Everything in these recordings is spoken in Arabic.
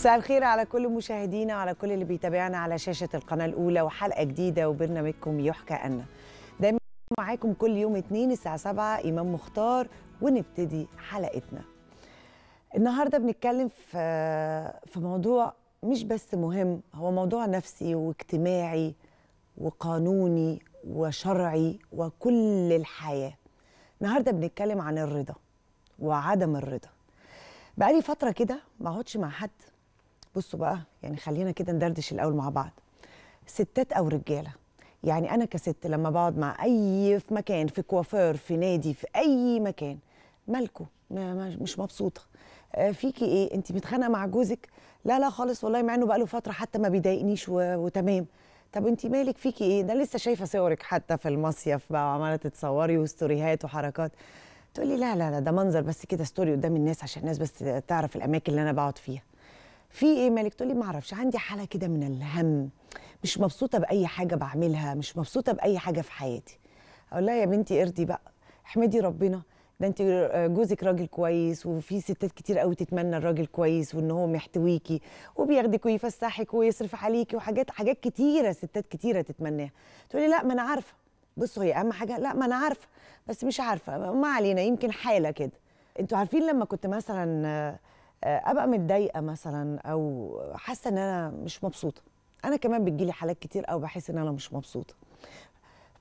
مساء الخير على كل مشاهدينا على كل اللي بيتابعنا على شاشة القناة الأولى وحلقة جديدة وبرنامجكم يحكى أنا دايما معاكم كل يوم اثنين الساعة 7 إمام مختار ونبتدي حلقتنا النهاردة بنتكلم في, في موضوع مش بس مهم هو موضوع نفسي واجتماعي وقانوني وشرعي وكل الحياة النهاردة بنتكلم عن الرضا وعدم الرضا بقالي فترة كده ما اقعدش مع حد بصوا بقى يعني خلينا كده ندردش الاول مع بعض ستات او رجاله يعني انا كست لما بقعد مع اي في مكان في كوافير في نادي في اي مكان مالكو مش مبسوطه آه، فيكي ايه انت متخانقه مع جوزك لا لا خالص والله مع انه بقاله فتره حتى ما بيضايقنيش وتمام طب انت مالك فيكي ايه ده لسه شايفه صورك حتى في المصيف بقى وعماله تتصوري وستوريهات وحركات تقولي لا لا لا ده منظر بس كده ستوري قدام الناس عشان الناس بس تعرف الاماكن اللي انا بقعد فيها في ايه مالك تقولي ما اعرفش عندي حاله كده من الهم مش مبسوطه باي حاجه بعملها مش مبسوطه باي حاجه في حياتي اقول لها يا بنتي ارضي بقى احمدي ربنا ده انت جوزك راجل كويس وفي ستات كتير قوي تتمنى الراجل كويس وان هو محتويكي وبياخدك ويفسحك ويصرف عليكي وحاجات حاجات كتيره ستات كتيره تتمناها تقولي لا ما انا عارفه بصوا هي اهم حاجه لا ما انا عارفه بس مش عارفه ما علينا يمكن حاله كده انتوا عارفين لما كنت مثلا آه، ابقى متضايقه مثلا او حاسه ان انا مش مبسوطه انا كمان بتجيلي حالات كتير او بحس ان انا مش مبسوطه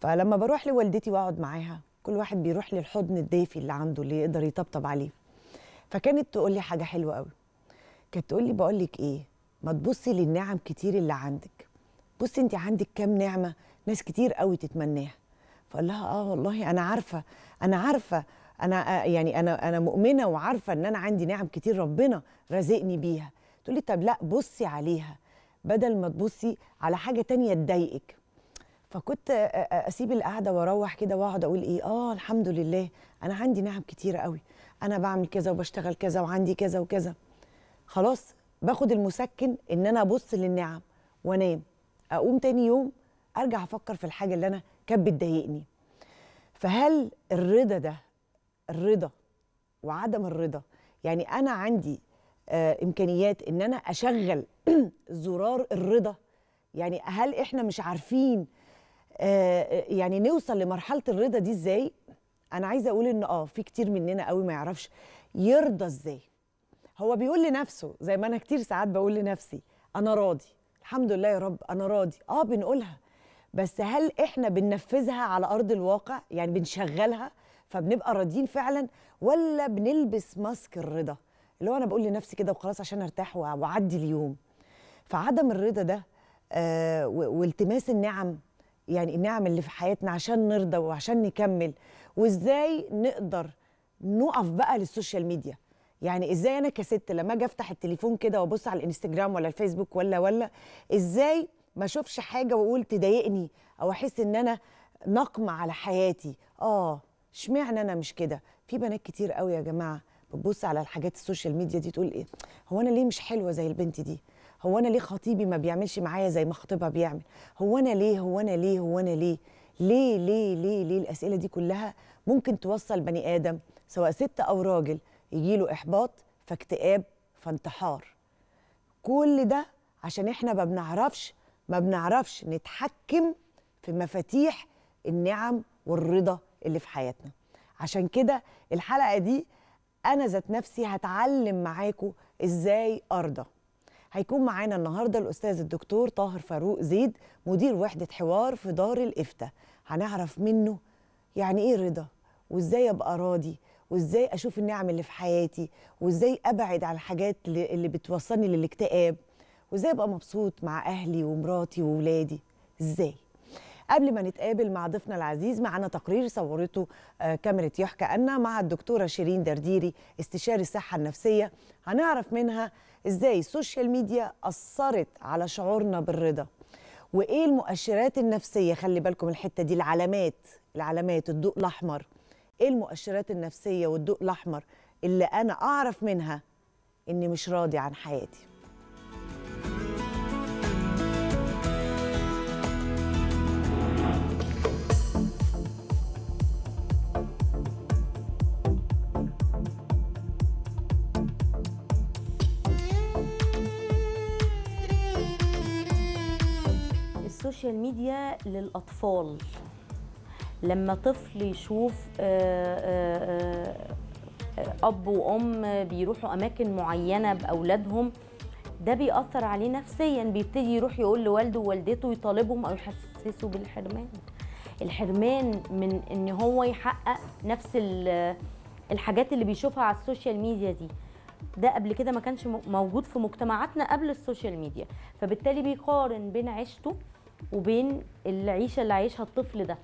فلما بروح لوالدتي واقعد معاها كل واحد بيروح للحضن الدافي اللي عنده اللي يقدر يطبطب عليه فكانت تقول لي حاجه حلوه قوي كانت تقول لي بقول لك ايه ما تبصي للنعم كتير اللي عندك بصي انت عندك كام نعمه ناس كتير قوي تتمناها فقال لها اه والله انا عارفه انا عارفه انا يعني انا انا مؤمنه وعارفه ان انا عندي نعم كتير ربنا رازقني بيها تقول لي طب لا بصي عليها بدل ما تبصي على حاجه تانية تضايقك فكنت اسيب القعده واروح كده واقعد اقول ايه اه الحمد لله انا عندي نعم كتيره قوي انا بعمل كذا وبشتغل كذا وعندي كذا وكذا خلاص باخد المسكن ان انا ابص للنعم وانام اقوم تاني يوم ارجع افكر في الحاجه اللي انا كانت بتضايقني فهل الرضا ده الرضا وعدم الرضا يعني انا عندي آه، امكانيات ان انا اشغل زرار الرضا يعني هل احنا مش عارفين آه، آه، يعني نوصل لمرحله الرضا دي ازاي انا عايزه اقول ان اه في كتير مننا قوي ما يعرفش يرضى ازاي هو بيقول لنفسه زي ما انا كتير ساعات بقول لنفسي انا راضي الحمد لله يا رب انا راضي اه بنقولها بس هل احنا بننفذها على ارض الواقع يعني بنشغلها فبنبقى راضيين فعلا ولا بنلبس ماسك الرضا اللي هو انا بقول لنفسي كده وخلاص عشان ارتاح واعدي اليوم فعدم الرضا ده آه والتماس النعم يعني النعم اللي في حياتنا عشان نرضى وعشان نكمل وازاي نقدر نقف بقى للسوشيال ميديا يعني ازاي انا كست لما اجي افتح التليفون كده وابص على الانستجرام ولا الفيسبوك ولا ولا ازاي ما اشوفش حاجه واقول تضايقني او احس ان انا نقمه على حياتي اه اشمعنى انا مش كده في بنات كتير قوي يا جماعه بتبص على الحاجات السوشيال ميديا دي تقول ايه هو انا ليه مش حلوه زي البنت دي هو انا ليه خطيبي ما بيعملش معايا زي ما خطيبها بيعمل هو انا ليه هو انا ليه هو انا ليه ليه ليه ليه ليه الاسئله دي كلها ممكن توصل بني ادم سواء ست او راجل يجيله احباط فاكتئاب فانتحار كل ده عشان احنا ما بنعرفش ما بنعرفش نتحكم في مفاتيح النعم والرضا اللي في حياتنا عشان كده الحلقه دي انا ذات نفسي هتعلم معاكم ازاي ارضى هيكون معانا النهارده الاستاذ الدكتور طاهر فاروق زيد مدير وحده حوار في دار الافتاء هنعرف منه يعني ايه رضا وازاي ابقى راضي وازاي اشوف النعم اللي في حياتي وازاي ابعد عن الحاجات اللي بتوصلني للاكتئاب وازاي ابقى مبسوط مع اهلي ومراتي وولادي ازاي قبل ما نتقابل مع ضيفنا العزيز معنا تقرير صورته آه، كاميرا يحكى أن مع الدكتورة شيرين درديري استشاري الصحة النفسية هنعرف منها إزاي السوشيال ميديا أثرت على شعورنا بالرضا وإيه المؤشرات النفسية خلي بالكم الحتة دي العلامات العلامات الضوء الأحمر إيه المؤشرات النفسية والضوء الأحمر اللي أنا أعرف منها إني مش راضي عن حياتي السوشيال ميديا للاطفال لما طفل يشوف آه، آه، آه، اب وام بيروحوا اماكن معينه باولادهم ده بيأثر عليه نفسيا بيبتدي يروح يقول لوالده ووالدته يطالبهم او يحسسوا بالحرمان الحرمان من ان هو يحقق نفس الحاجات اللي بيشوفها على السوشيال ميديا دي ده قبل كده ما كانش موجود في مجتمعاتنا قبل السوشيال ميديا فبالتالي بيقارن بين عيشته وبين العيشه اللي عايشها الطفل ده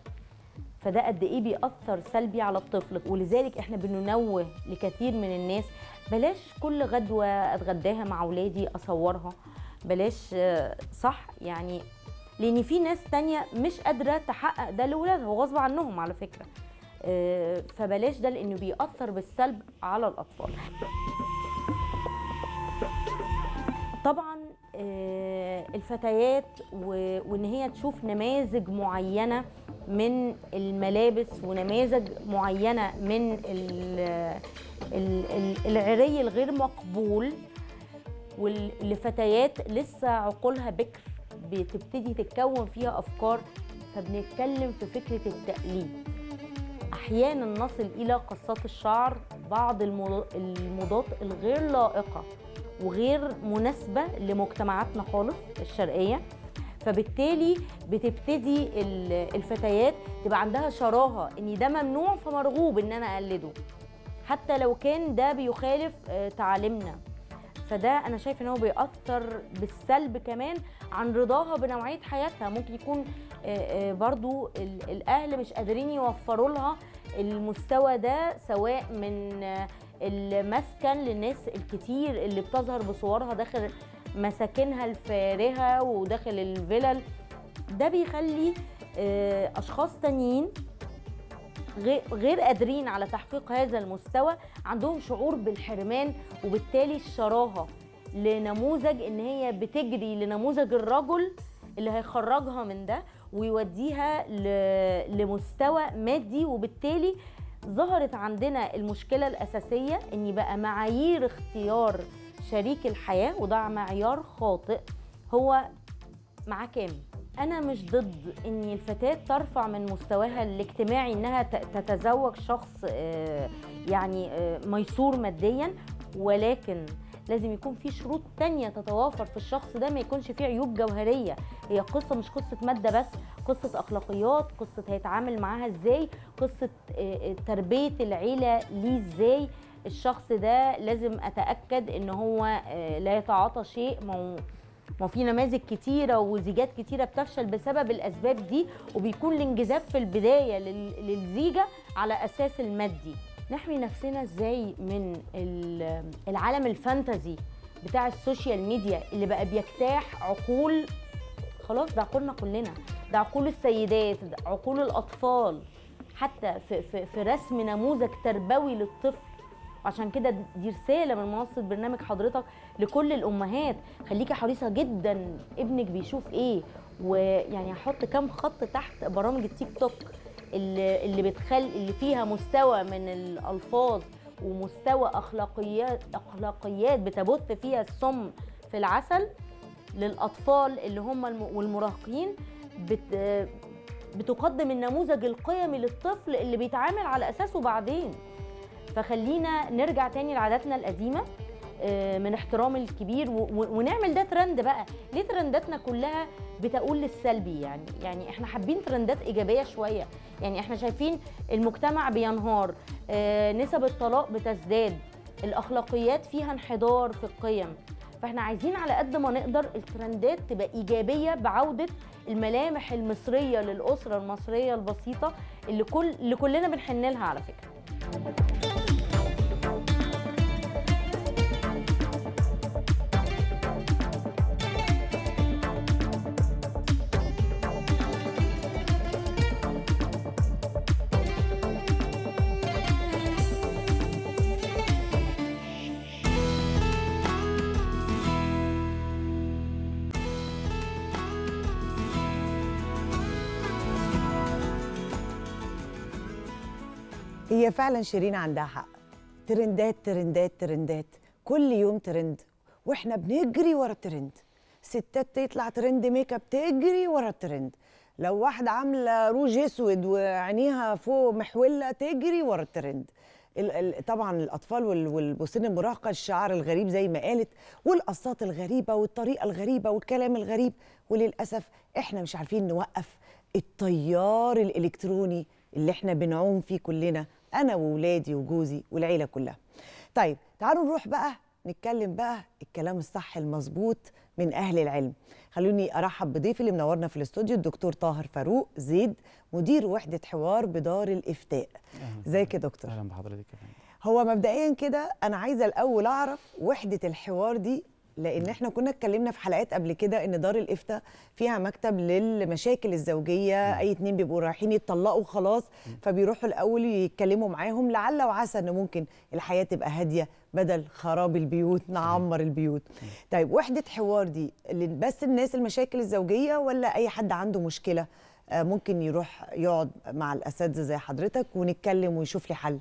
فده قد ايه بيأثر سلبي على الطفل ولذلك احنا بننوه لكثير من الناس بلاش كل غدوه اتغداها مع اولادي اصورها بلاش صح يعني لان في ناس تانية مش قادره تحقق ده لاولادها وغصب عنهم على فكره آه، فبلاش ده لانه بيأثر بالسلب على الاطفال طبعا آه، الفتيات وان هي تشوف نماذج معينه من الملابس ونماذج معينه من العري الغير مقبول والفتيات لسه عقولها بكر بتبتدي تتكون فيها افكار فبنتكلم في فكره التقليد احيانا نصل الى قصات الشعر بعض الموضات الغير لائقه وغير مناسبه لمجتمعاتنا خالص الشرقيه فبالتالي بتبتدي الفتيات تبقى عندها شراهه ان ده ممنوع فمرغوب ان انا اقلده حتى لو كان ده بيخالف آه، تعاليمنا فده انا شايف ان هو بيأثر بالسلب كمان عن رضاها بنوعيه حياتها ممكن يكون آه، آه، برضو الاهل مش قادرين يوفروا لها المستوى ده سواء من المسكن للناس الكتير اللي بتظهر بصورها داخل مساكنها الفارهة وداخل الفلل ده بيخلي آه، أشخاص تانيين غير قادرين على تحقيق هذا المستوى عندهم شعور بالحرمان وبالتالي الشراهة لنموذج ان هي بتجري لنموذج الرجل اللي هيخرجها من ده ويوديها لمستوى مادي وبالتالي ظهرت عندنا المشكلة الأساسية إن بقى معايير اختيار شريك الحياة وضع معيار خاطئ هو معاه كام أنا مش ضد إن الفتاة ترفع من مستواها الاجتماعي إنها تتزوج شخص آه، يعني آه، ميسور ماديا ولكن لازم يكون في شروط تانية تتوافر في الشخص ده ما يكونش فيه عيوب جوهريه هي قصه مش قصه ماده بس قصه اخلاقيات قصه هيتعامل معاها ازاي قصه آه، آه، تربيه العيله ليه ازاي الشخص ده لازم اتاكد ان هو آه، لا يتعاطى شيء ما ما في نماذج كتيره وزيجات كتيره بتفشل بسبب الاسباب دي وبيكون الانجذاب في البدايه للزيجه على اساس المادي نحمي نفسنا ازاي من العالم الفانتازي بتاع السوشيال ميديا اللي بقى بيجتاح عقول خلاص ده عقولنا كلنا ده عقول السيدات ده عقول الاطفال حتى في, في, في رسم نموذج تربوي للطفل عشان كده دي رساله من منصه برنامج حضرتك لكل الامهات خليكي حريصه جدا ابنك بيشوف ايه ويعني هحط كام خط تحت برامج التيك توك اللي, اللي بتخلي اللي فيها مستوى من الالفاظ ومستوى اخلاقيات اخلاقيات بتبث فيها السم في العسل للاطفال اللي هم والمراهقين بت بتقدم النموذج القيمي للطفل اللي بيتعامل على اساسه بعدين فخلينا نرجع تاني لعاداتنا القديمه آه، من احترام الكبير ونعمل ده ترند بقى ليه ترنداتنا كلها بتقول للسلبي يعني يعني احنا حابين ترندات ايجابيه شويه يعني احنا شايفين المجتمع بينهار آه، نسب الطلاق بتزداد الاخلاقيات فيها انحدار في القيم فاحنا عايزين على قد ما نقدر الترندات تبقى ايجابيه بعوده الملامح المصريه للاسره المصريه البسيطه اللي كل اللي كلنا بنحن لها على فكره هي فعلا شيرين عندها حق ترندات ترندات ترندات كل يوم ترند واحنا بنجري ورا الترند ستات تطلع ترند ميك اب تجري ورا الترند لو واحده عامله روج اسود وعينيها فوق محوله تجري ورا الترند طبعا الاطفال والبوسين المراهقه الشعر الغريب زي ما قالت والقصات الغريبه والطريقه الغريبه والكلام الغريب وللاسف احنا مش عارفين نوقف التيار الالكتروني اللي احنا بنعوم فيه كلنا انا واولادي وجوزي والعيله كلها طيب تعالوا نروح بقى نتكلم بقى الكلام الصح المظبوط من اهل العلم خلوني ارحب بضيفي اللي منورنا في الاستوديو الدكتور طاهر فاروق زيد مدير وحده حوار بدار الافتاء ازيك يا دكتور اهلا بحضرتك هو مبدئيا كده انا عايزه الاول اعرف وحده الحوار دي لان احنا كنا اتكلمنا في حلقات قبل كده ان دار الافتاء فيها مكتب للمشاكل الزوجيه م. اي اتنين بيبقوا رايحين يتطلقوا خلاص فبيروحوا الاول يتكلموا معاهم لعل وعسى ان ممكن الحياه تبقى هاديه بدل خراب البيوت نعمر البيوت م. طيب وحده حوار دي بس الناس المشاكل الزوجيه ولا اي حد عنده مشكله آه، ممكن يروح يقعد مع الاساتذه زي حضرتك ونتكلم ويشوف لي حل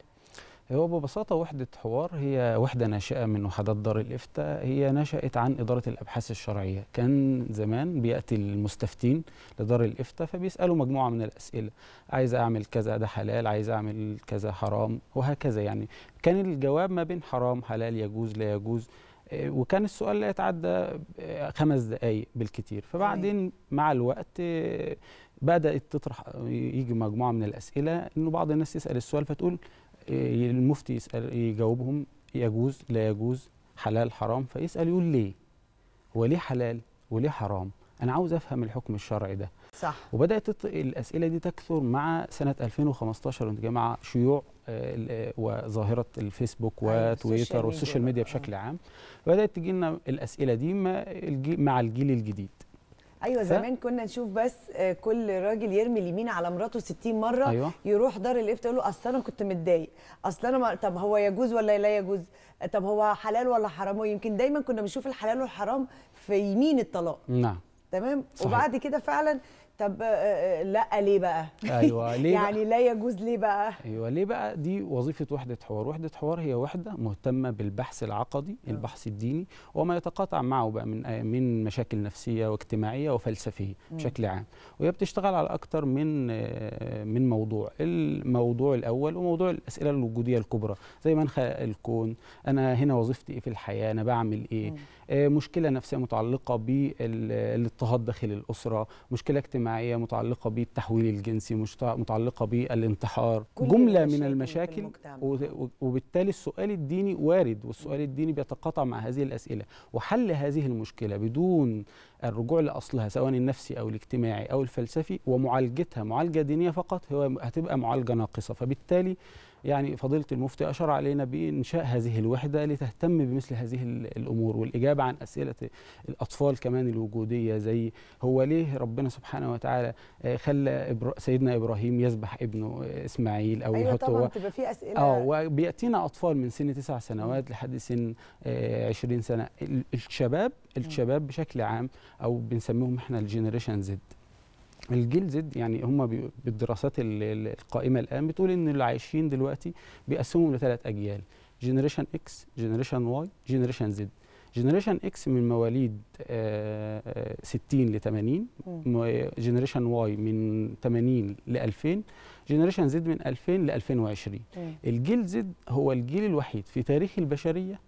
هو ببساطة وحدة حوار هي وحدة ناشئة من وحدات دار الإفتاء هي نشأت عن إدارة الأبحاث الشرعية كان زمان بيأتي المستفتين لدار الإفتاء فبيسألوا مجموعة من الأسئلة عايز أعمل كذا ده حلال عايز أعمل كذا حرام وهكذا يعني كان الجواب ما بين حرام حلال يجوز لا يجوز آه، وكان السؤال لا يتعدى آه، خمس دقايق بالكتير فبعدين طيب. مع الوقت آه، بدأت تطرح يجي مجموعة من الأسئلة إنه بعض الناس يسأل السؤال فتقول إيه، المفتي يسأل يجاوبهم يجوز لا يجوز حلال حرام فيسأل يقول ليه هو ليه حلال وليه حرام أنا عاوز أفهم الحكم الشرعي ده صح وبدأت الأسئلة دي تكثر مع سنة 2015 يا جماعة شيوع آه، آه، وظاهرة الفيسبوك أيوة، وتويتر والسوشيال ميديا بشكل آه. عام بدأت تجي لنا الأسئلة دي مع الجيل الجديد ايوه زمان كنا نشوف بس آه، كل راجل يرمي اليمين على مراته 60 مره أيوة. يروح دار الافتاء يقول له اصل انا كنت متضايق اصل انا ما... طب هو يجوز ولا لا يجوز آه، طب هو حلال ولا حرام يمكن دايما كنا بنشوف الحلال والحرام في يمين الطلاق نعم تمام صحيح. وبعد كده فعلا طب آه، آه، آه، لا ليه بقى ايوه ليه يعني بقى؟ لا يجوز ليه بقى ايوه ليه بقى دي وظيفه وحده حوار وحده حوار هي وحده مهتمه بالبحث العقدي البحث الديني وما يتقاطع معه بقى من من مشاكل نفسيه واجتماعيه وفلسفيه بشكل عام وهي بتشتغل على أكثر من من موضوع الموضوع الاول وموضوع الاسئله الوجوديه الكبرى زي من خلق الكون انا هنا وظيفتي ايه في الحياه انا بعمل ايه آه، مشكله نفسيه متعلقه بالاضطهاد داخل الاسره مشكله اجتماعيه متعلقه بالتحويل الجنسي متعلقه بالانتحار جمله من المشاكل وبالتالي السؤال الديني وارد والسؤال الديني بيتقاطع مع هذه الاسئله وحل هذه المشكله بدون الرجوع لاصلها سواء النفسي او الاجتماعي او الفلسفي ومعالجتها معالجه دينيه فقط هو هتبقى معالجه ناقصه فبالتالي يعني فضيلة المفتي أشار علينا بإنشاء هذه الوحدة لتهتم بمثل هذه الأمور والإجابة عن أسئلة الأطفال كمان الوجودية زي هو ليه ربنا سبحانه وتعالى آه، خلى سيدنا إبراهيم يذبح ابنه آه، إسماعيل أو أيوة يحط طبعا تبقى في أسئلة آه وبيأتينا أطفال من سن تسع سنوات لحد سن 20 آه، سنة الشباب الشباب بشكل عام أو بنسميهم إحنا الجينيريشن زد الجيل زد يعني هم بالدراسات القائمه الان بتقول ان اللي عايشين دلوقتي بيقسمهم لثلاث اجيال جنريشن اكس جنريشن واي جنريشن زد جنريشن اكس من مواليد 60 آه، آه، ل 80 جنريشن واي من 80 ل 2000 جنريشن زد من 2000 ل 2020 الجيل زد هو الجيل الوحيد في تاريخ البشريه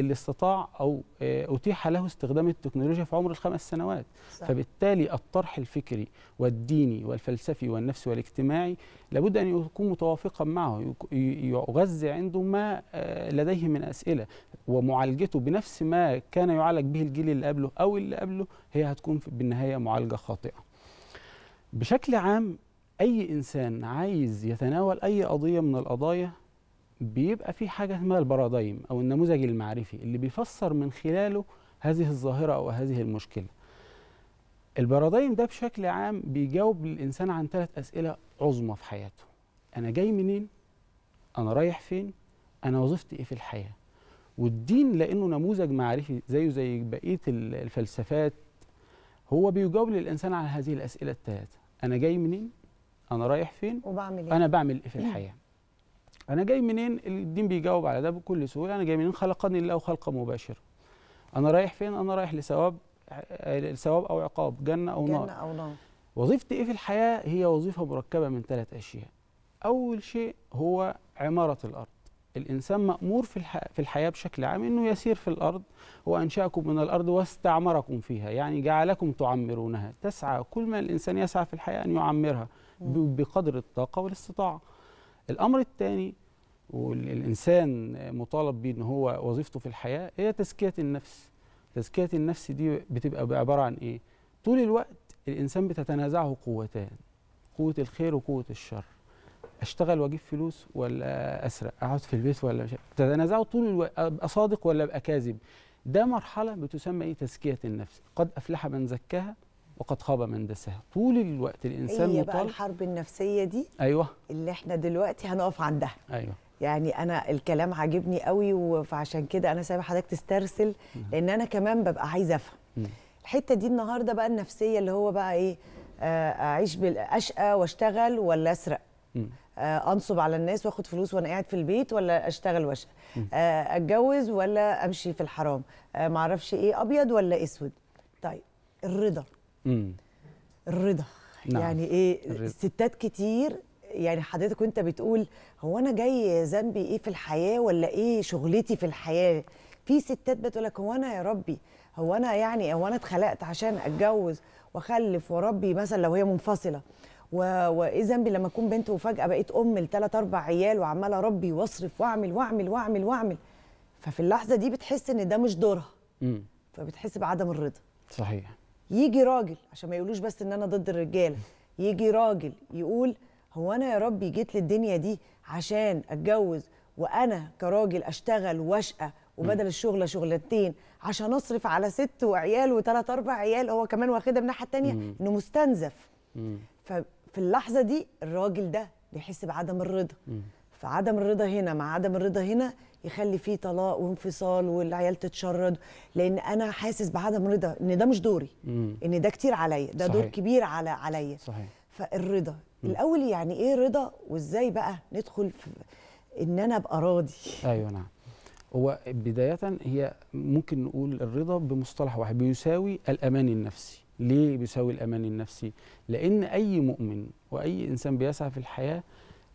اللي استطاع او آه، اتيح له استخدام التكنولوجيا في عمر الخمس سنوات صح. فبالتالي الطرح الفكري والديني والفلسفي والنفسي والاجتماعي لابد ان يكون متوافقا معه يغذي عنده ما آه، لديه من اسئله ومعالجته بنفس ما كان يعالج به الجيل اللي قبله او اللي قبله هي هتكون بالنهايه معالجه خاطئه بشكل عام اي انسان عايز يتناول اي قضيه من القضايا بيبقى في حاجه اسمها البارادايم او النموذج المعرفي اللي بيفسر من خلاله هذه الظاهره او هذه المشكله البارادايم ده بشكل عام بيجاوب الانسان عن ثلاث اسئله عظمى في حياته انا جاي منين انا رايح فين انا وظيفتي ايه في الحياه والدين لانه نموذج معرفي زيه زي بقيه الفلسفات هو بيجاوب للانسان على هذه الاسئله الثلاثه انا جاي منين انا رايح فين وبعمل ايه انا بعمل ايه في الحياه انا جاي منين الدين بيجاوب على ده بكل سهوله انا جاي منين خلقني الله خلق مباشر. انا رايح فين انا رايح لثواب ثواب او عقاب جنه او جنة نار جنه او نار وظيفتي ايه في الحياه هي وظيفه مركبه من ثلاث اشياء اول شيء هو عماره الارض الانسان مامور في في الحياه بشكل عام انه يسير في الارض وانشاكم من الارض واستعمركم فيها يعني جعلكم تعمرونها تسعى كل ما الانسان يسعى في الحياه ان يعمرها بقدر الطاقه والاستطاعه الامر الثاني والانسان مطالب بيه ان هو وظيفته في الحياه هي تزكيه النفس تزكيه النفس دي بتبقى عباره عن ايه طول الوقت الانسان بتتنازعه قوتان قوه الخير وقوه الشر اشتغل واجيب فلوس ولا اسرق اقعد في البيت ولا مش تتنازعه طول الوقت ابقى صادق ولا ابقى كاذب ده مرحله بتسمى ايه تزكيه النفس قد افلح من زكاها وقد خاب من دساها طول الوقت الانسان هي بقى الحرب النفسيه دي ايوه اللي احنا دلوقتي هنقف عندها ايوه يعني انا الكلام عاجبني قوي فعشان كده انا سايبه حضرتك تسترسل لان انا كمان ببقى عايزه افهم الحته دي النهارده بقى النفسيه اللي هو بقى ايه آه، اعيش اشقى واشتغل ولا اسرق آه، انصب على الناس واخد فلوس وانا قاعد في البيت ولا اشتغل واشقى آه، اتجوز ولا امشي في الحرام معرفش ايه ابيض ولا اسود طيب الرضا مم. الرضا نعم. يعني ايه الرضا. ستات كتير يعني حضرتك وانت بتقول هو انا جاي ذنبي ايه في الحياه ولا ايه شغلتي في الحياه في ستات بتقول لك هو انا يا ربي هو انا يعني هو انا اتخلقت عشان اتجوز واخلف وربي مثلا لو هي منفصله و... وايه ذنبي لما اكون بنت وفجاه بقيت ام لثلاث اربع عيال وعماله اربي واصرف واعمل واعمل واعمل واعمل ففي اللحظه دي بتحس ان ده مش دورها فبتحس بعدم الرضا صحيح يجي راجل عشان ما يقولوش بس ان انا ضد الرجاله يجي راجل يقول هو انا يا ربي جيت للدنيا دي عشان اتجوز وانا كراجل اشتغل واشقى وبدل الشغله شغلتين عشان اصرف على ست وعيال وثلاث اربع عيال هو كمان واخدها من الناحيه الثانيه انه مستنزف ففي اللحظه دي الراجل ده بيحس بعدم الرضا فعدم الرضا هنا مع عدم الرضا هنا يخلي فيه طلاق وانفصال والعيال تتشرد لان انا حاسس بعدم رضا ان ده مش دوري مم. ان ده كتير عليا ده صحيح. دور كبير على عليا فالرضا مم. الاول يعني ايه رضا وازاي بقى ندخل في ان انا ابقى راضي ايوه نعم هو بدايه هي ممكن نقول الرضا بمصطلح واحد بيساوي الامان النفسي ليه بيساوي الامان النفسي لان اي مؤمن واي انسان بيسعى في الحياه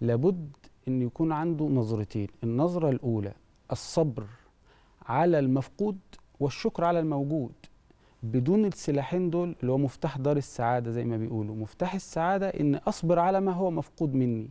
لابد ان يكون عنده نظرتين النظره الاولى الصبر على المفقود والشكر على الموجود بدون السلاحين دول اللي هو مفتاح دار السعاده زي ما بيقولوا مفتاح السعاده ان اصبر على ما هو مفقود مني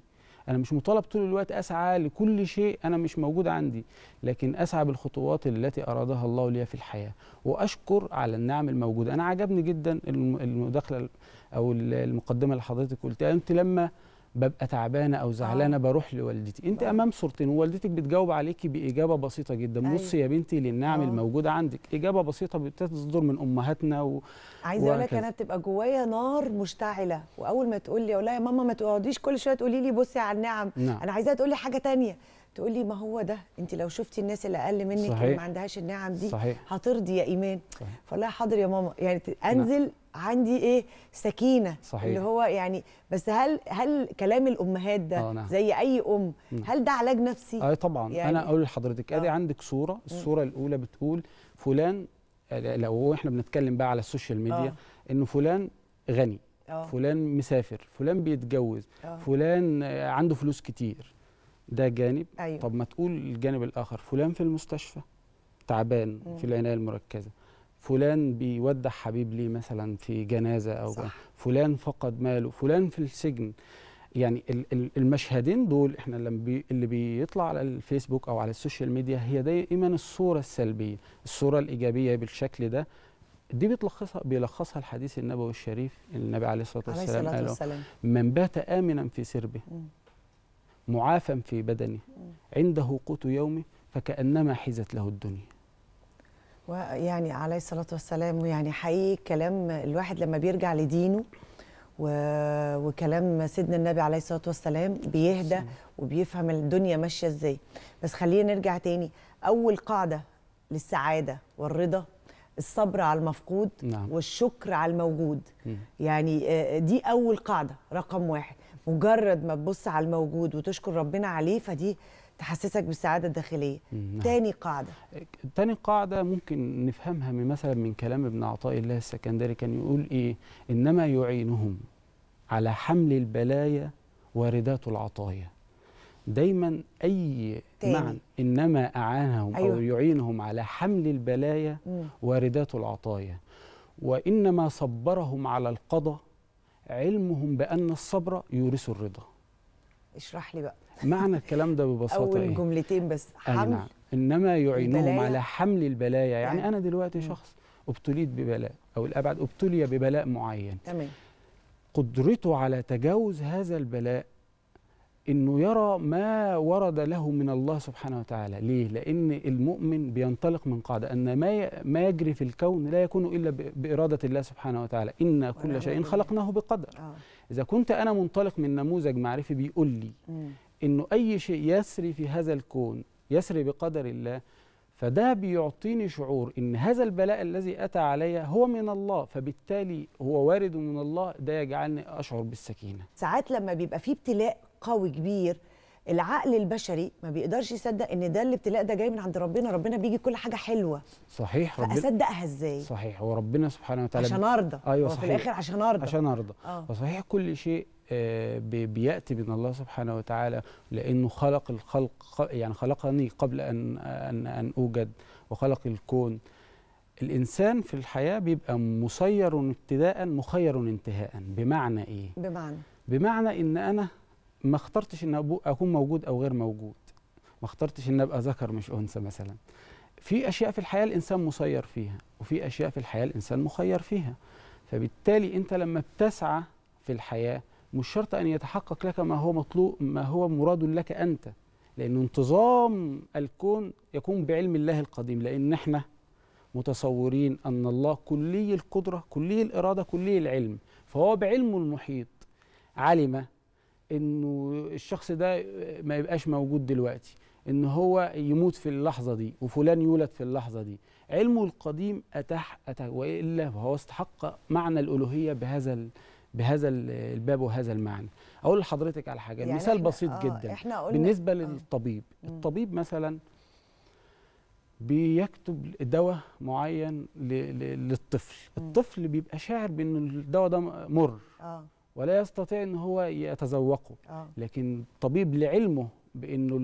انا مش مطالب طول الوقت اسعى لكل شيء انا مش موجود عندي لكن اسعى بالخطوات التي ارادها الله لي في الحياه واشكر على النعم الموجوده انا عجبني جدا المداخله او المقدمه اللي حضرتك قلتها انت لما ببقى تعبانه او زعلانه آه. بروح لوالدتي انت آه. امام صورتين ووالدتك بتجاوب عليكي باجابه بسيطه جدا أيوة. بصي يا بنتي للنعم آه. الموجوده عندك اجابه بسيطه بتصدر من امهاتنا و... عايزه اقول لك انا بتبقى جوايا نار مشتعله واول ما تقول لي والله يا ماما ما تقعديش كل شويه تقولي لي بصي على النعم نعم. انا عايزاها تقول لي حاجه ثانيه تقول لي ما هو ده انت لو شفتي الناس اللي اقل منك صحيح. اللي ما عندهاش النعم دي صحيح. هترضي يا ايمان صحيح. فلا حاضر يا ماما يعني نعم. انزل نعم. عندي ايه سكينه صحيح. اللي هو يعني بس هل هل كلام الامهات ده آه نعم. زي اي ام هل ده علاج نفسي اه طبعا يعني انا اقول لحضرتك ادي آه. عندك صوره الصوره الاولى بتقول فلان لو احنا بنتكلم بقى على السوشيال ميديا آه. انه فلان غني آه. فلان مسافر فلان بيتجوز آه. فلان عنده فلوس كتير ده جانب أيوه. طب ما تقول الجانب الاخر فلان في المستشفى تعبان في العنايه المركزه فلان بيودع حبيب ليه مثلا في جنازه او صح. فلان فقد ماله فلان في السجن يعني المشهدين دول احنا اللي بيطلع على الفيسبوك او على السوشيال ميديا هي دايما الصوره السلبيه الصوره الايجابيه بالشكل ده دي بتلخصها بيلخصها الحديث النبوي الشريف النبي عليه الصلاه والسلام عليه الصلاه والسلام من بات امنا في سربه معافى في بدنه عنده قوت يومه فكانما حيزت له الدنيا ويعني عليه الصلاة والسلام يعني حقيقي كلام الواحد لما بيرجع لدينه و... وكلام سيدنا النبي عليه الصلاة والسلام بيهدى وبيفهم الدنيا ماشية ازاي بس خلينا نرجع تاني أول قاعدة للسعادة والرضا الصبر على المفقود نعم. والشكر على الموجود م. يعني آه، آه، دي أول قاعدة رقم واحد مجرد ما تبص على الموجود وتشكر ربنا عليه فدي تحسسك بالسعاده الداخليه نعم. تاني قاعده تاني قاعده ممكن نفهمها من مثلا من كلام ابن عطاء الله السكندري كان يقول ايه انما يعينهم على حمل البلايا واردات العطايا دايما اي معنى انما اعانهم أيوة. او يعينهم على حمل البلايا واردات العطايا وانما صبرهم على القضاء علمهم بان الصبر يورث الرضا اشرح لي بقى معنى الكلام ده ببساطه اول إيه؟ جملتين بس نعم. حمل نعم. انما يعينهم على حمل البلايا يعني انا دلوقتي مم. شخص ابتليت ببلاء او الابعد ابتلي ببلاء معين تمام قدرته على تجاوز هذا البلاء انه يرى ما ورد له من الله سبحانه وتعالى ليه لان المؤمن بينطلق من قاعده ان ما ما يجري في الكون لا يكون الا باراده الله سبحانه وتعالى ان كل شيء خلقناه بقدر آه. اذا كنت انا منطلق من نموذج معرفي بيقول لي انه اي شيء يسري في هذا الكون يسري بقدر الله فده بيعطيني شعور ان هذا البلاء الذي اتى علي هو من الله فبالتالي هو وارد من الله ده يجعلني اشعر بالسكينه ساعات لما بيبقى في ابتلاء قوي كبير العقل البشري ما بيقدرش يصدق ان ده الابتلاء ده جاي من عند ربنا ربنا بيجي كل حاجه حلوه صحيح ربنا فاصدقها ازاي صحيح هو ربنا سبحانه وتعالى عشان ارضى ايوه صحيح في الاخر عشان ارضى عشان ارضى آه. فصحيح كل شيء آه، بياتي من الله سبحانه وتعالى لانه خلق الخلق يعني خلقني قبل ان ان ان اوجد وخلق الكون الانسان في الحياه بيبقى مسير ابتداء مخير انتهاء بمعنى ايه بمعنى بمعنى ان انا ما اخترتش ان اكون موجود او غير موجود ما اخترتش ان ابقى ذكر مش انثى مثلا في اشياء في الحياه الانسان مسير فيها وفي اشياء في الحياه الانسان مخير فيها فبالتالي انت لما بتسعى في الحياه مش شرط أن يتحقق لك ما هو مطلوب ما هو مراد لك أنت لأن انتظام الكون يكون بعلم الله القديم لأن احنا متصورين أن الله كلي القدرة كلي الإرادة كلي العلم فهو بعلمه المحيط علم انه الشخص ده ما يبقاش موجود دلوقتي ان هو يموت في اللحظه دي وفلان يولد في اللحظه دي علمه القديم اتاح اتاح والا فهو استحق معنى الالوهيه بهذا بهذا الباب وهذا المعنى اقول لحضرتك على حاجه يعني مثال بسيط آه جدا إحنا بالنسبه آه. للطبيب آه. الطبيب مثلا بيكتب دواء معين للطفل م. الطفل بيبقى شاعر بان الدواء ده مر آه. ولا يستطيع ان هو يتذوقه آه. لكن الطبيب لعلمه بانه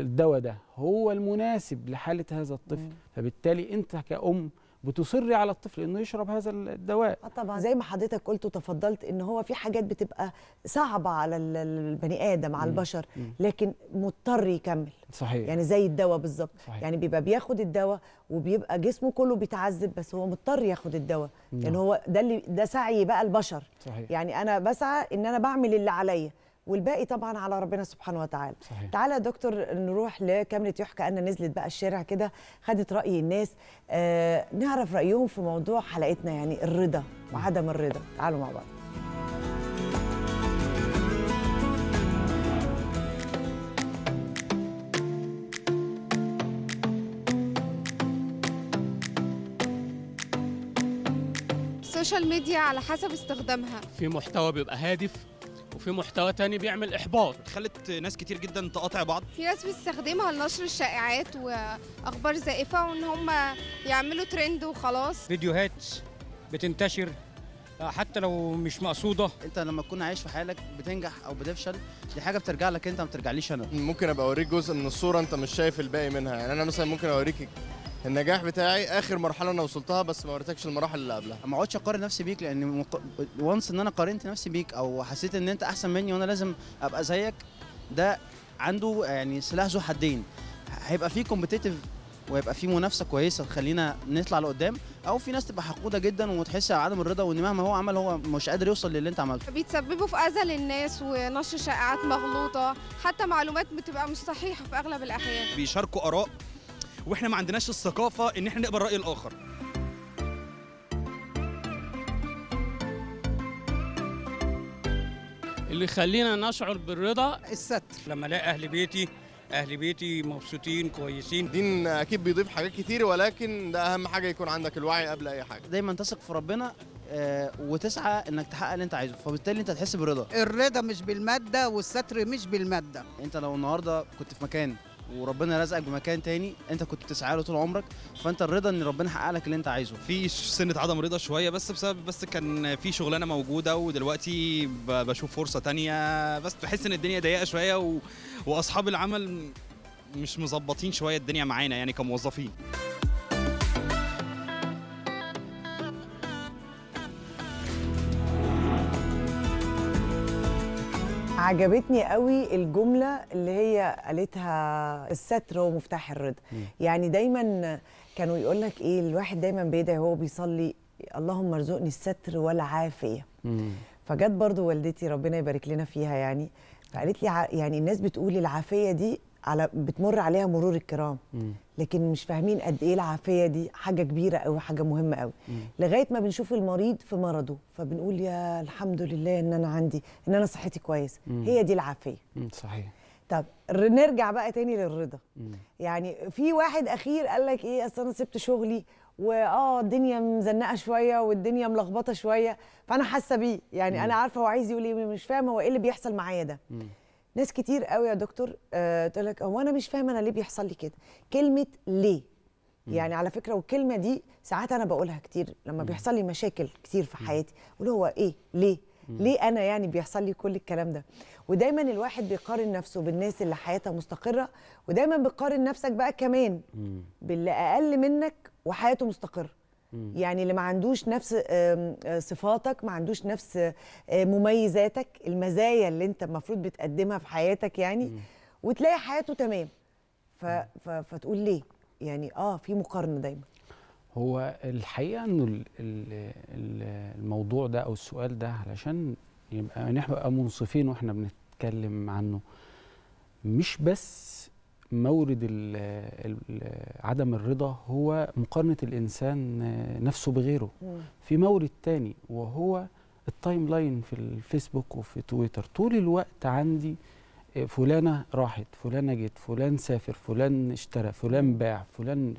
الدواء ده هو المناسب لحاله هذا الطفل م. فبالتالي انت كأم بتصري على الطفل انه يشرب هذا الدواء آه طبعا زي ما حضرتك قلت وتفضلت ان هو في حاجات بتبقى صعبه على البني ادم على البشر لكن مضطر يكمل صحيح يعني زي الدواء بالظبط يعني بيبقى بياخد الدواء وبيبقى جسمه كله بيتعذب بس هو مضطر ياخد الدواء نعم. لان يعني هو ده اللي ده سعي بقى البشر صحيح. يعني انا بسعى ان انا بعمل اللي عليا والباقي طبعا على ربنا سبحانه وتعالى صحيح. تعالى يا دكتور نروح لكاملة يحكى أن نزلت بقى الشارع كده خدت رأي الناس آه نعرف رأيهم في موضوع حلقتنا يعني الرضا وعدم الرضا تعالوا مع بعض السوشيال ميديا على حسب استخدامها في محتوى بيبقى هادف وفي محتوى تاني بيعمل احباط خلت ناس كتير جدا تقاطع بعض في ناس بتستخدمها لنشر الشائعات واخبار زائفه وان هم يعملوا ترند وخلاص فيديوهات بتنتشر حتى لو مش مقصوده انت لما تكون عايش في حالك بتنجح او بتفشل دي حاجه بترجع لك انت ما بترجعليش انا ممكن ابقى اوريك جزء من الصوره انت مش شايف الباقي منها يعني انا مثلا ممكن اوريك النجاح بتاعي اخر مرحله انا وصلتها بس ما وريتكش المراحل اللي قبلها ما اقعدش اقارن نفسي بيك لان وانس ان انا قارنت نفسي بيك او حسيت ان انت احسن مني وانا لازم ابقى زيك ده عنده يعني سلاح ذو حدين هيبقى فيه كومبتيتيف وهيبقى في منافسه كويسه تخلينا نطلع لقدام او في ناس تبقى حقوده جدا وتحس على عدم الرضا وان مهما هو عمل هو مش قادر يوصل للي انت عملته بيتسببوا في اذى للناس ونشر شائعات مغلوطه حتى معلومات بتبقى مش صحيحه في اغلب الاحيان بيشاركوا اراء واحنا ما عندناش الثقافه ان احنا نقبل راي الاخر اللي يخلينا نشعر بالرضا الستر لما الاقي اهل بيتي اهل بيتي مبسوطين كويسين الدين اكيد بيضيف حاجات كتير ولكن ده اهم حاجه يكون عندك الوعي قبل اي حاجه دايما تثق في ربنا آه، وتسعى انك تحقق اللي انت عايزه فبالتالي انت هتحس بالرضا الرضا مش بالماده والستر مش بالماده انت لو النهارده كنت في مكان وربنا رزقك بمكان تاني انت كنت بتسعى له طول عمرك فانت الرضا ان ربنا حقق لك اللي انت عايزه في سنه عدم رضا شويه بس بسبب بس كان في شغلانه موجوده ودلوقتي بشوف فرصه تانية بس بحس ان الدنيا ضيقه شويه و... واصحاب العمل مش مظبطين شويه الدنيا معانا يعني كموظفين عجبتني قوي الجمله اللي هي قالتها الستر هو مفتاح الرضا يعني دايما كانوا يقول لك ايه الواحد دايما بيدعي وهو بيصلي اللهم ارزقني الستر والعافيه فجت برضو والدتي ربنا يبارك لنا فيها يعني فقالت لي يعني الناس بتقول العافيه دي على بتمر عليها مرور الكرام مم. لكن مش فاهمين قد ايه العافيه دي حاجه كبيره قوي حاجه مهمه قوي لغايه ما بنشوف المريض في مرضه فبنقول يا الحمد لله ان انا عندي ان انا صحتي كويسه هي دي العافيه صحيح طب نرجع بقى تاني للرضا يعني في واحد اخير قال لك ايه اصل انا سبت شغلي واه الدنيا مزنقه شويه والدنيا ملخبطه شويه فانا حاسه بيه يعني مم. انا عارفه هو عايز يقول ايه مش فاهمه هو ايه اللي بيحصل معايا ده مم. ناس كتير قوي يا دكتور أه تقول لك هو انا مش فاهمه انا ليه بيحصل لي كده كلمه ليه يعني على فكره والكلمه دي ساعات انا بقولها كتير لما بيحصل لي مشاكل كتير في حياتي اقول هو ايه ليه ليه انا يعني بيحصل لي كل الكلام ده ودايما الواحد بيقارن نفسه بالناس اللي حياتها مستقره ودايما بتقارن نفسك بقى كمان باللي اقل منك وحياته مستقره يعني اللي ما عندوش نفس آه، صفاتك ما عندوش نفس آه، مميزاتك المزايا اللي انت المفروض بتقدمها في حياتك يعني وتلاقي حياته تمام ف... ف... فتقول ليه يعني اه في مقارنه دايما هو الحقيقه انه الموضوع ده او السؤال ده علشان يبقى نبقى منصفين واحنا بنتكلم عنه مش بس مورد عدم الرضا هو مقارنة الإنسان نفسه بغيره في مورد تاني وهو التايم لاين في الفيسبوك وفي تويتر طول الوقت عندي آه، فلانة راحت فلانة جت فلان سافر فلان اشترى فلان باع فلان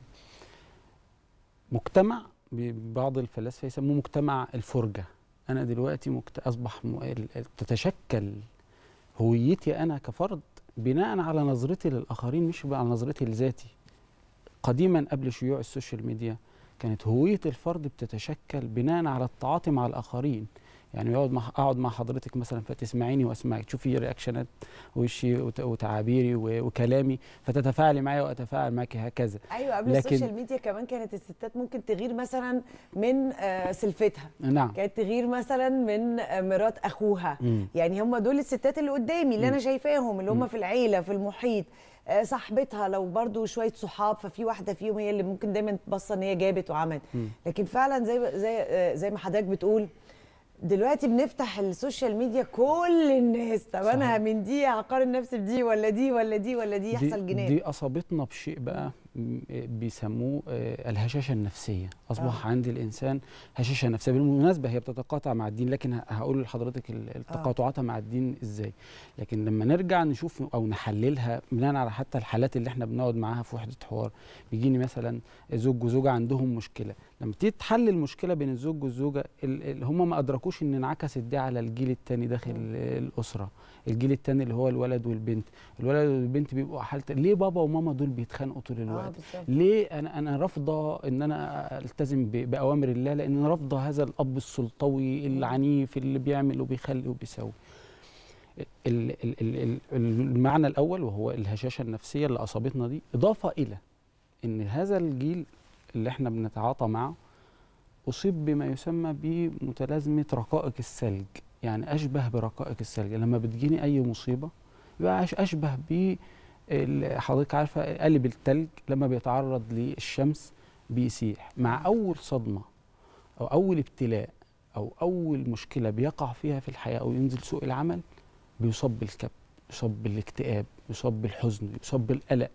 مجتمع ببعض الفلاسفة يسموه مجتمع الفرجة أنا دلوقتي مكت... أصبح م... تتشكل هويتي أنا كفرد بناء على نظرتي للاخرين مش على نظرتي لذاتي قديما قبل شيوع السوشيال ميديا كانت هويه الفرد بتتشكل بناء على التعاطي مع الاخرين يعني اقعد مع اقعد مع حضرتك مثلا فتسمعيني واسمعك تشوفي رياكشنات وشي وتعابيري وكلامي فتتفاعلي معايا واتفاعل معاكي هكذا ايوه قبل لكن السوشيال ميديا كمان كانت الستات ممكن تغير مثلا من آه، سلفتها نعم كانت تغير مثلا من آه، مرات اخوها م. يعني هم دول الستات اللي قدامي اللي م. انا شايفاهم اللي هم م. في العيله في المحيط آه، صاحبتها لو برضو شويه صحاب ففي واحده فيهم هي اللي ممكن دايما تبص ان هي جابت وعملت لكن فعلا زي زي زي ما حضرتك بتقول دلوقتي بنفتح السوشيال ميديا كل الناس طب انا من دي هقارن نفسي بدي ولا دي ولا دي ولا دي يحصل جنان دي اصابتنا بشيء بقى بيسموه آه، الهشاشه النفسيه اصبح آه. عند الانسان هشاشه نفسيه بالمناسبه هي بتتقاطع مع الدين لكن هقول لحضرتك آه. تقاطعاتها مع الدين ازاي لكن لما نرجع نشوف او نحللها بناء على حتى الحالات اللي احنا بنقعد معاها في وحده حوار بيجيني مثلا زوج وزوجه عندهم مشكله لما تيجي تحل المشكله بين الزوج والزوجه هم ما ادركوش ان انعكست دي على الجيل الثاني داخل آه. الاسره الجيل الثاني اللي هو الولد والبنت الولد والبنت بيبقوا حاله ليه بابا وماما دول بيتخانقوا طول آه، الوقت آه ليه انا انا رافضه ان انا التزم باوامر الله لان رافضه هذا الاب السلطوي العنيف اللي بيعمل وبيخلي وبيسوي المعنى الاول وهو الهشاشه النفسيه اللي اصابتنا دي اضافه الى ان هذا الجيل اللي احنا بنتعاطى معه اصيب بما يسمى بمتلازمه رقائق الثلج يعني أشبه برقائق الثلج لما بتجيني أي مصيبة يبقى أشبه ب حضرتك عارفة قلب التلج لما بيتعرض للشمس بيسيح مع أول صدمة أو أول ابتلاء أو أول مشكلة بيقع فيها في الحياة أو ينزل سوق العمل بيصاب بالكبت يصاب بالاكتئاب يصاب بالحزن يصاب بالقلق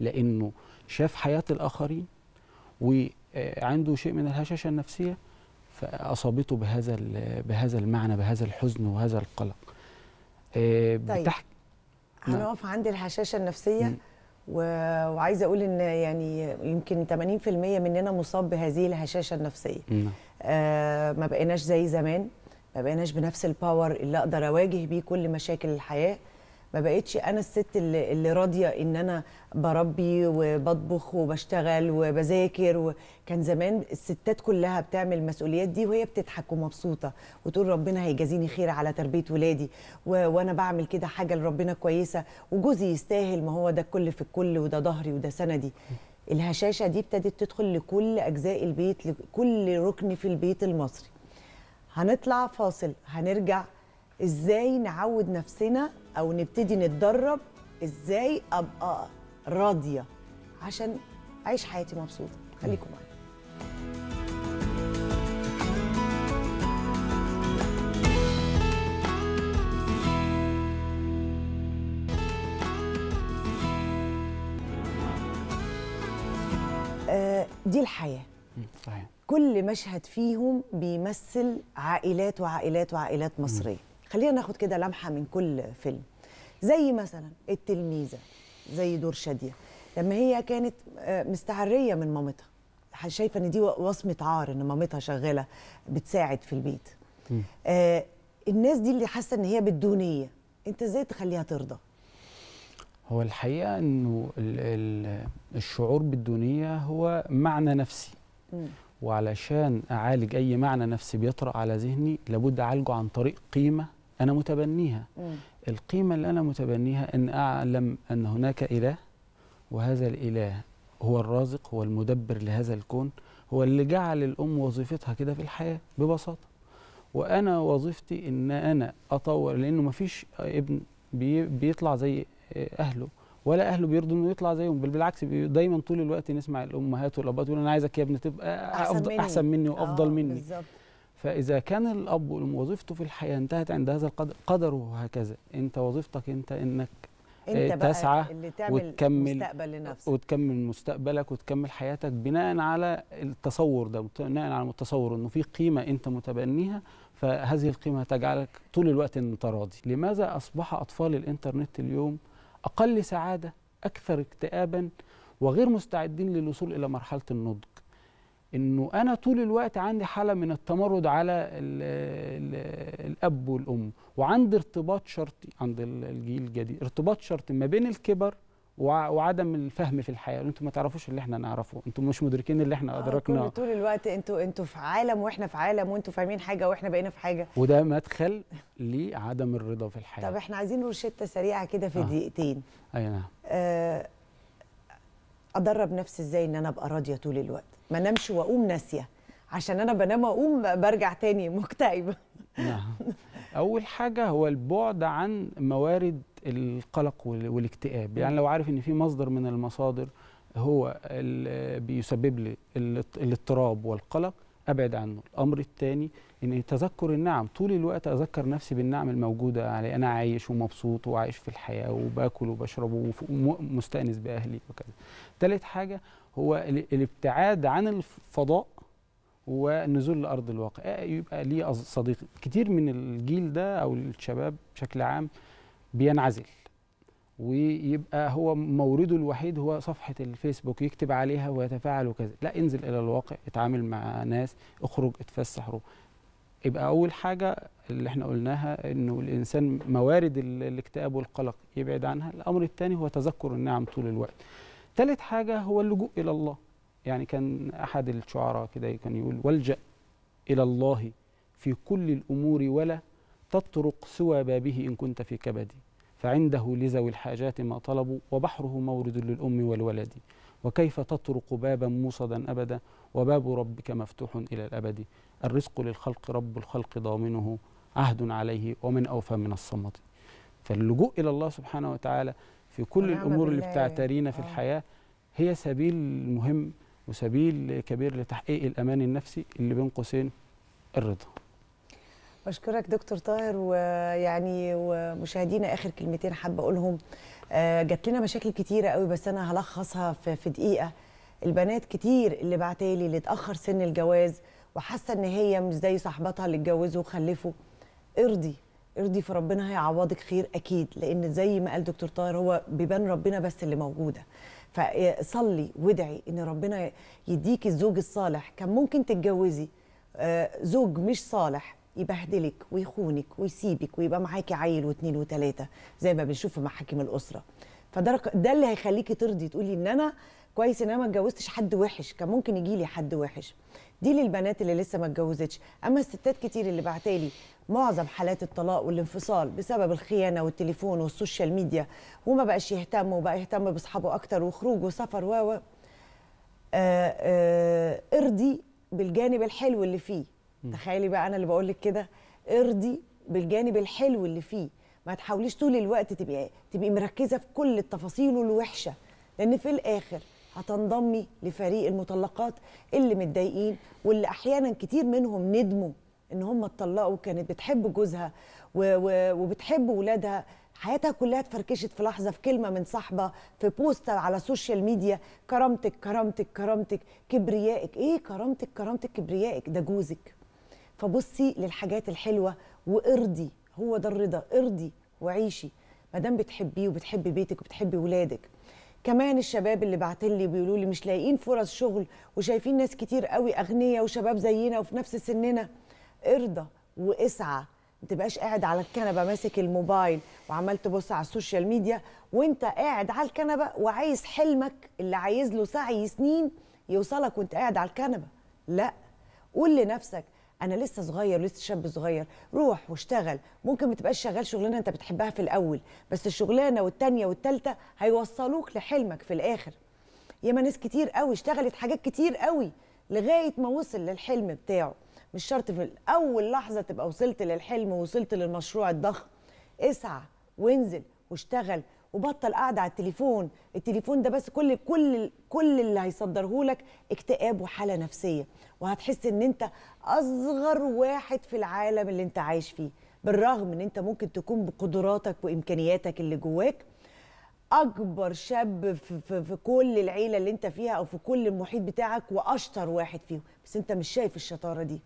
لأنه شاف حياة الآخرين وعنده آه، شيء من الهشاشة النفسية فاصابته بهذا بهذا المعنى بهذا الحزن وهذا القلق آه، طيب بتحكي نعم. هنقف عند الهشاشه النفسيه و... وعايزه اقول ان يعني يمكن 80% مننا مصاب بهذه الهشاشه النفسيه نعم. آه ما بقيناش زي زمان ما بقيناش بنفس الباور اللي اقدر اواجه بيه كل مشاكل الحياه ما بقتش انا الست اللي, اللي راضيه ان انا بربي وبطبخ وبشتغل وبذاكر وكان زمان الستات كلها بتعمل المسؤوليات دي وهي بتضحك ومبسوطه وتقول ربنا هيجازيني خير على تربيه ولادي و... وانا بعمل كده حاجه لربنا كويسه وجوزي يستاهل ما هو ده الكل في الكل وده ظهري وده سندي الهشاشه دي ابتدت تدخل لكل اجزاء البيت لكل ركن في البيت المصري هنطلع فاصل هنرجع ازاي نعود نفسنا او نبتدي نتدرب ازاي ابقى راضيه عشان اعيش حياتي مبسوطه خليكم معايا آه، دي الحياه صحيح كل مشهد فيهم بيمثل عائلات وعائلات وعائلات مصريه خلينا ناخد كده لمحه من كل فيلم زي مثلا التلميذه زي دور شاديه لما هي كانت آه، مستعريه من مامتها شايفه ان دي وصمه عار ان مامتها شغاله بتساعد في البيت آه الناس دي اللي حاسه ان هي بالدونيه انت ازاي تخليها ترضى هو الحقيقه انه الشعور بالدونيه هو معنى نفسي م. وعلشان اعالج اي معنى نفسي بيطرا على ذهني لابد اعالجه عن طريق قيمه أنا متبنيها مم. القيمة اللي أنا متبنيها أن أعلم أن هناك إله وهذا الإله هو الرازق هو المدبر لهذا الكون هو اللي جعل الأم وظيفتها كده في الحياة ببساطة وأنا وظيفتي أن أنا أطور لأنه مفيش ابن بي بيطلع زي أهله ولا اهله بيرضوا انه يطلع زيهم بل بالعكس دايما طول الوقت نسمع الامهات والأبات يقول انا عايزك يا ابني تبقى احسن, أفضل مني. أحسن مني وافضل آه، مني بالزبط. فإذا كان الأب وظيفته في الحياة انتهت عند هذا القدر قدره هكذا أنت وظيفتك أنت إنك آه، انت بقى انت بقي اللي تعمل وتكمل مستقبل لنفسك وتكمل مستقبلك وتكمل حياتك بناء على التصور ده بناء على التصور انه في قيمه انت متبنيها فهذه القيمه تجعلك طول الوقت انت راضي لماذا اصبح اطفال الانترنت اليوم اقل سعاده اكثر اكتئابا وغير مستعدين للوصول الى مرحله النضج انه انا طول الوقت عندي حاله من التمرد على الـ الـ الاب والام وعندي ارتباط شرطي عند الجيل الجديد ارتباط شرطي ما بين الكبر وعدم الفهم في الحياه انتوا ما تعرفوش اللي احنا نعرفه انتوا مش مدركين اللي احنا ادركناه آه طول الوقت انتوا انتوا في عالم واحنا في عالم وانتوا فاهمين حاجه واحنا بقينا في حاجه وده مدخل لعدم الرضا في الحياه طب احنا عايزين روشته سريعه كده في آه. دقيقتين اي نعم آه ادرب نفسي ازاي ان انا ابقى راضيه طول الوقت ما نمش واقوم ناسيه عشان انا بنام واقوم برجع تاني مكتئبه نعم. اول حاجه هو البعد عن موارد القلق والاكتئاب يعني لو عارف ان في مصدر من المصادر هو بيسبب لي الاضطراب والقلق ابعد عنه الامر الثاني ان تذكر النعم طول الوقت اذكر نفسي بالنعم الموجوده علي انا عايش ومبسوط وعايش في الحياه وباكل وبشرب ومستانس باهلي وكذا ثالث حاجه هو الابتعاد عن الفضاء والنزول لارض الواقع آه، يبقى لي صديق كتير من الجيل ده او الشباب بشكل عام بينعزل ويبقى هو مورده الوحيد هو صفحه الفيسبوك يكتب عليها ويتفاعل وكذا لا انزل الى الواقع اتعامل مع ناس اخرج اتفسح روح يبقى اول حاجه اللي احنا قلناها انه الانسان موارد الاكتئاب والقلق يبعد عنها الامر الثاني هو تذكر النعم طول الوقت ثالث حاجه هو اللجوء الى الله يعني كان احد الشعراء كده كان يقول والجا الى الله في كل الامور ولا تطرق سوى بابه ان كنت في كبدي فعنده لذوي الحاجات ما طلبوا وبحره مورد للأم والولد وكيف تطرق بابا موصدا أبدا وباب ربك مفتوح إلى الأبد الرزق للخلق رب الخلق ضامنه عهد عليه ومن أوفى من الصمت فاللجوء إلى الله سبحانه وتعالى في كل الأمور اللي بتعترينا في آه. الحياة هي سبيل مهم وسبيل كبير لتحقيق الأمان النفسي اللي بين قوسين الرضا بشكرك دكتور طاهر ويعني ومشاهدينا اخر كلمتين حابه اقولهم آه، جات لنا مشاكل كتيره قوي بس انا هلخصها في دقيقه البنات كتير اللي بعتالي اللي اتاخر سن الجواز وحاسه ان هي مش زي صاحبتها اللي اتجوزوا وخلفوا ارضي ارضي في ربنا هيعوضك خير اكيد لان زي ما قال دكتور طاهر هو بيبان ربنا بس اللي موجوده فصلي آه، وادعي ان ربنا يديكي الزوج الصالح كان ممكن تتجوزي آه، زوج مش صالح يبهدلك ويخونك ويسيبك ويبقى معاكي عيل واثنين وثلاثه زي ما بنشوف في محاكم الاسره فده ده اللي هيخليكي ترضي تقولي ان انا كويس ان انا ما اتجوزتش حد وحش كان ممكن يجي لي حد وحش دي للبنات اللي لسه ما اتجوزتش اما الستات كتير اللي بعتالي معظم حالات الطلاق والانفصال بسبب الخيانه والتليفون والسوشيال ميديا وما بقاش يهتم وبقى يهتم باصحابه اكتر وخروج وسفر و آه، آه، ارضي بالجانب الحلو اللي فيه تخيلي بقى انا اللي بقول لك كده ارضي بالجانب الحلو اللي فيه ما تحاوليش طول الوقت تبقي تبقي مركزه في كل التفاصيل الوحشه لان في الاخر هتنضمي لفريق المطلقات اللي متضايقين واللي احيانا كتير منهم ندموا ان هم اتطلقوا وكانت بتحب جوزها وبتحب ولادها حياتها كلها اتفركشت في لحظه في كلمه من صاحبه في بوست على السوشيال ميديا كرامتك كرامتك كرامتك كبريائك ايه كرامتك كرامتك كبريائك ده جوزك فبصي للحاجات الحلوه وارضي هو ده الرضا ارضي وعيشي ما دام بتحبيه وبتحبي بيتك وبتحبي ولادك كمان الشباب اللي بعتلي بيقولوا لي مش لاقيين فرص شغل وشايفين ناس كتير قوي اغنياء وشباب زينا وفي نفس سننا ارضى واسعى ما تبقاش قاعد على الكنبه ماسك الموبايل وعمال تبص على السوشيال ميديا وانت قاعد على الكنبه وعايز حلمك اللي عايز له سعي سنين يوصلك وانت قاعد على الكنبه لا قول لنفسك انا لسه صغير لسه شاب صغير روح واشتغل ممكن ما تبقاش شغال شغلانه انت بتحبها في الاول بس الشغلانه والتانيه والتالته هيوصلوك لحلمك في الاخر ياما ناس كتير قوي اشتغلت حاجات كتير قوي لغايه ما وصل للحلم بتاعه مش شرط في اول لحظه تبقى وصلت للحلم ووصلت للمشروع الضخم اسعى وانزل واشتغل وبطل قاعده على التليفون التليفون ده بس كل كل كل اللي هيصدره لك اكتئاب وحاله نفسيه وهتحس ان انت اصغر واحد في العالم اللي انت عايش فيه بالرغم ان انت ممكن تكون بقدراتك وامكانياتك اللي جواك اكبر شاب في, في, في كل العيله اللي انت فيها او في كل المحيط بتاعك واشطر واحد فيهم بس انت مش شايف الشطاره دي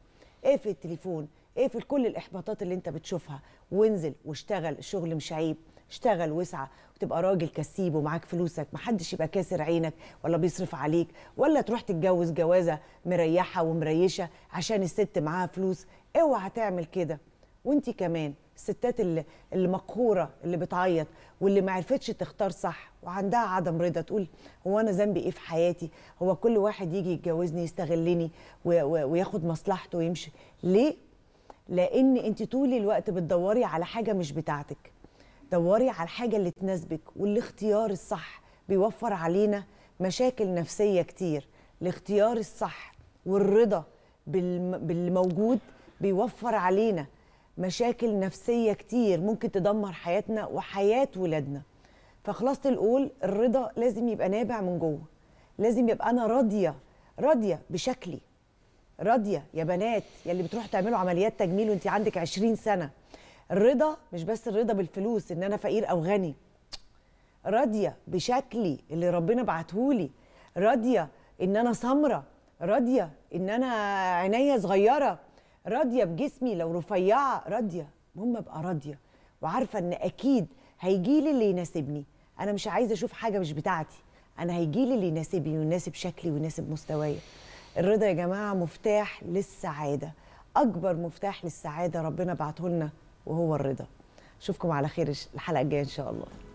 ايه في التليفون اقفل في كل الاحباطات اللي انت بتشوفها وانزل واشتغل الشغل مش عيب اشتغل واسعى وتبقى راجل كسيب ومعاك فلوسك محدش يبقى كاسر عينك ولا بيصرف عليك ولا تروح تتجوز جوازه مريحه ومريشه عشان الست معاها فلوس اوعى تعمل كده وانت كمان الستات اللي المقهوره اللي بتعيط واللي ما عرفتش تختار صح وعندها عدم رضا تقول هو انا ذنبي ايه في حياتي هو كل واحد يجي يتجوزني يستغلني وياخد مصلحته ويمشي ليه لان انت طول الوقت بتدوري على حاجه مش بتاعتك دوري على الحاجه اللي تناسبك والاختيار الصح بيوفر علينا مشاكل نفسيه كتير الاختيار الصح والرضا بالموجود بيوفر علينا مشاكل نفسيه كتير ممكن تدمر حياتنا وحياه ولادنا فخلاصه القول الرضا لازم يبقى نابع من جوه لازم يبقى انا راضيه راضيه بشكلي راضيه يا بنات يا اللي بتروح تعملوا عمليات تجميل وانت عندك 20 سنه الرضا مش بس الرضا بالفلوس ان انا فقير او غني راضيه بشكلي اللي ربنا بعتهولي راضيه ان انا سمره راضيه ان انا عينيا صغيره راضيه بجسمي لو رفيعه راضيه المهم ابقى راضيه وعارفه ان اكيد هيجيلي اللي يناسبني انا مش عايزه اشوف حاجه مش بتاعتي انا هيجيلي اللي يناسبني ويناسب شكلي ويناسب مستوايا الرضا يا جماعه مفتاح للسعاده اكبر مفتاح للسعاده ربنا بعته لنا وهو الرضا اشوفكم على خير الحلقه الجايه ان شاء الله